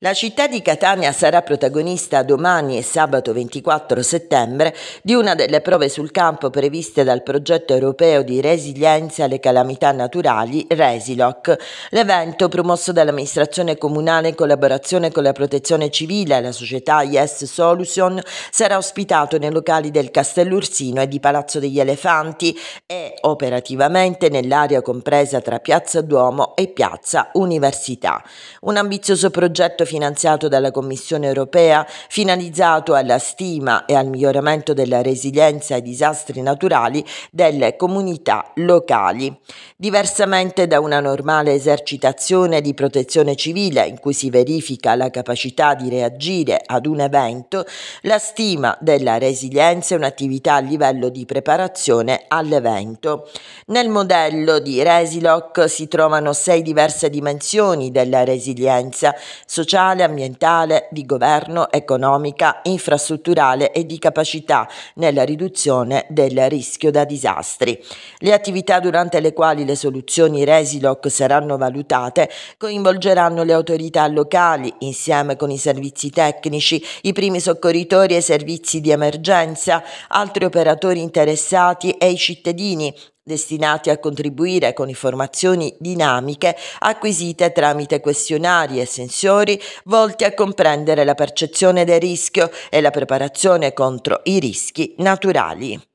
La città di Catania sarà protagonista domani e sabato 24 settembre di una delle prove sul campo previste dal progetto europeo di resilienza alle calamità naturali Resiloc. L'evento, promosso dall'amministrazione comunale in collaborazione con la protezione civile e la società Yes Solution, sarà ospitato nei locali del Castello Ursino e di Palazzo degli Elefanti e operativamente nell'area compresa tra Piazza Duomo e Piazza Università. Un ambizioso progetto finanziato dalla Commissione europea, finalizzato alla stima e al miglioramento della resilienza ai disastri naturali delle comunità locali. Diversamente da una normale esercitazione di protezione civile in cui si verifica la capacità di reagire ad un evento, la stima della resilienza è un'attività a livello di preparazione all'evento. Nel modello di Resiloc si trovano sei diverse dimensioni della resilienza sociale, sociale, ambientale, di governo, economica, infrastrutturale e di capacità nella riduzione del rischio da disastri. Le attività durante le quali le soluzioni Resiloc saranno valutate coinvolgeranno le autorità locali insieme con i servizi tecnici, i primi soccorritori e i servizi di emergenza, altri operatori interessati e i cittadini destinati a contribuire con informazioni dinamiche acquisite tramite questionari e sensori volti a comprendere la percezione del rischio e la preparazione contro i rischi naturali.